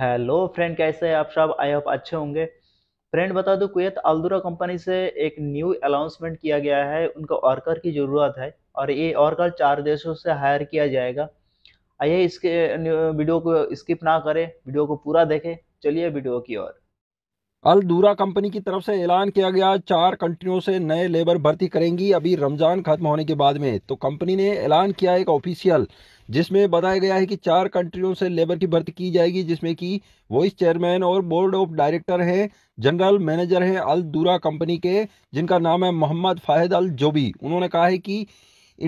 hello friend कैसे हैं आप सब आई होप अच्छे होंगे फ्रेंड बता दो कुत अल्दुरा कंपनी से एक न्यू अनाउंसमेंट किया गया है उनका वर्कर की ज़रूरत है और ये वर्कर चार देशों से हायर किया जाएगा आइए इसके वीडियो को स्किप ना करें वीडियो को पूरा देखें चलिए वीडियो की ओर अलदूरा कंपनी की तरफ से ऐलान किया गया चार कंट्रियों से नए लेबर भर्ती करेंगी अभी रमज़ान खत्म होने के बाद में तो कंपनी ने ऐलान किया एक ऑफिशियल जिसमें बताया गया है कि चार कंट्रियों से लेबर की भर्ती की जाएगी जिसमें कि वॉइस चेयरमैन और बोर्ड ऑफ डायरेक्टर हैं जनरल मैनेजर हैं अलदूरा कंपनी के जिनका नाम है मोहम्मद फाहिद अल जोबी उन्होंने कहा है कि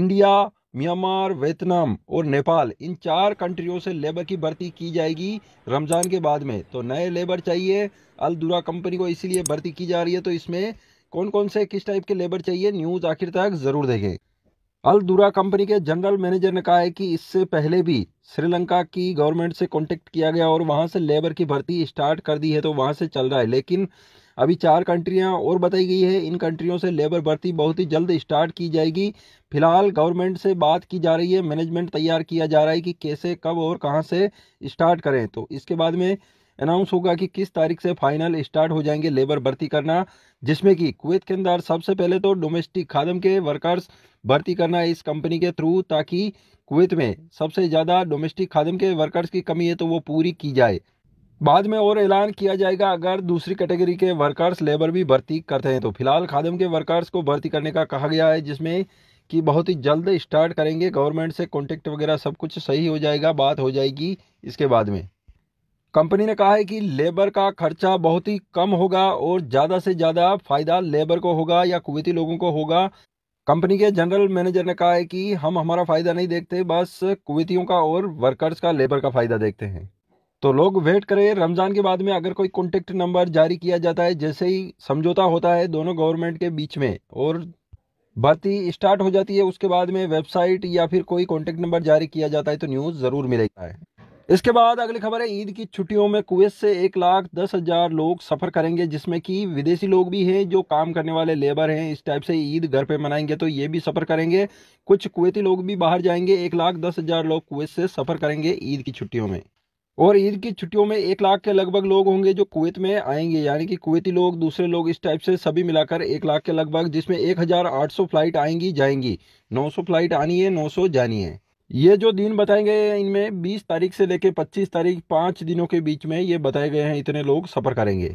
इंडिया म्यांमार वियतनाम और नेपाल इन चार कंट्रियों से लेबर की भर्ती की जाएगी रमज़ान के बाद में तो नए लेबर चाहिए अलदुरा कंपनी को इसीलिए भर्ती की जा रही है तो इसमें कौन कौन से किस टाइप के लेबर चाहिए न्यूज़ आखिर तक ज़रूर देखें दूरा कंपनी के जनरल मैनेजर ने कहा है कि इससे पहले भी श्रीलंका की गवर्नमेंट से कांटेक्ट किया गया और वहां से लेबर की भर्ती स्टार्ट कर दी है तो वहां से चल रहा है लेकिन अभी चार कंट्रियां और बताई गई है इन कंट्रियों से लेबर भर्ती बहुत ही जल्द स्टार्ट की जाएगी फिलहाल गवर्नमेंट से बात की जा रही है मैनेजमेंट तैयार किया जा रहा है कि कैसे कब और कहाँ से स्टार्ट करें तो इसके बाद में अनाउंस होगा कि किस तारीख से फाइनल स्टार्ट हो जाएंगे लेबर भर्ती करना जिसमें कि कुवैत के अंदर सबसे पहले तो डोमेस्टिक खादम के वर्कर्स भर्ती करना इस कंपनी के थ्रू ताकि कुवैत में सबसे ज़्यादा डोमेस्टिक खादम के वर्कर्स की कमी है तो वो पूरी की जाए बाद में और ऐलान किया जाएगा अगर दूसरी कैटेगरी के वर्कर्स लेबर भी भर्ती करते हैं तो फिलहाल खादम के वर्कर्स को भर्ती करने का कहा गया है जिसमें कि बहुत ही जल्द स्टार्ट करेंगे गवर्नमेंट से कॉन्टेक्ट वगैरह सब कुछ सही हो जाएगा बात हो जाएगी इसके बाद में कंपनी ने कहा है कि लेबर का खर्चा बहुत ही कम होगा और ज़्यादा से ज़्यादा फ़ायदा लेबर को होगा या कुवैती लोगों को होगा कंपनी के जनरल मैनेजर ने कहा है कि हम हमारा फ़ायदा नहीं देखते बस कुवैतियों का और वर्कर्स का लेबर का फ़ायदा देखते हैं तो लोग वेट करें रमज़ान के बाद में अगर कोई कॉन्टेक्ट नंबर जारी किया जाता है जैसे ही समझौता होता है दोनों गवर्नमेंट के बीच में और भर्ती स्टार्ट हो जाती है उसके बाद में वेबसाइट या फिर कोई कॉन्टेक्ट नंबर जारी किया जाता है तो न्यूज़ ज़रूर मिलेगा इसके बाद अगली खबर है ईद की छुट्टियों में कुवैत से एक लाख दस हज़ार लोग सफ़र करेंगे जिसमें कि विदेशी लोग भी हैं जो काम करने वाले लेबर हैं इस टाइप से ईद घर पे मनाएंगे तो ये भी सफ़र करेंगे कुछ कुवैती लोग भी बाहर जाएंगे एक लाख दस हज़ार लोग कुवैत से सफ़र करेंगे ईद की छुट्टियों में और ईद की छुट्टियों में एक लाख के लगभग लोग होंगे जो कुवैत में आएंगे यानी कि कुवैती लोग दूसरे लोग इस टाइप से सभी मिलाकर एक लाख के लगभग जिसमें एक हज़ार आठ सौ फ्लाइट आएंगी जाएंगी नौ सौ फ्लाइट आनी है नौ सौ जानी है ये जो दिन बताए गए हैं इनमें 20 तारीख से लेकर 25 तारीख पाँच दिनों के बीच में ये बताए गए हैं इतने लोग सफ़र करेंगे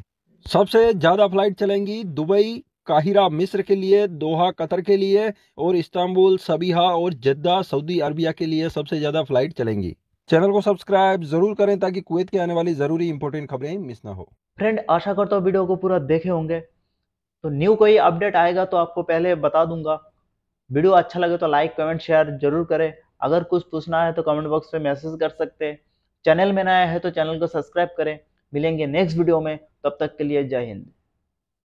सबसे ज़्यादा फ्लाइट चलेंगी दुबई काहिरा मिस्र के लिए दोहा कतर के लिए और इस्तांबुल सबीहा और जद्दा सऊदी अरबिया के लिए सबसे ज़्यादा फ्लाइट चलेंगी चैनल को सब्सक्राइब जरूर करें ताकि कुवैत के आने वाली ज़रूरी इंपॉर्टेंट खबरें मिस ना हो फ्रेंड आशा करता हूँ वीडियो को पूरा देखे होंगे तो न्यू कोई अपडेट आएगा तो आपको पहले बता दूंगा वीडियो अच्छा लगे तो लाइक कमेंट शेयर जरूर करें अगर कुछ पूछना है तो कमेंट बॉक्स में मैसेज कर सकते हैं चैनल में नया है तो चैनल को सब्सक्राइब करें मिलेंगे नेक्स्ट वीडियो में तब तक के लिए जय हिंद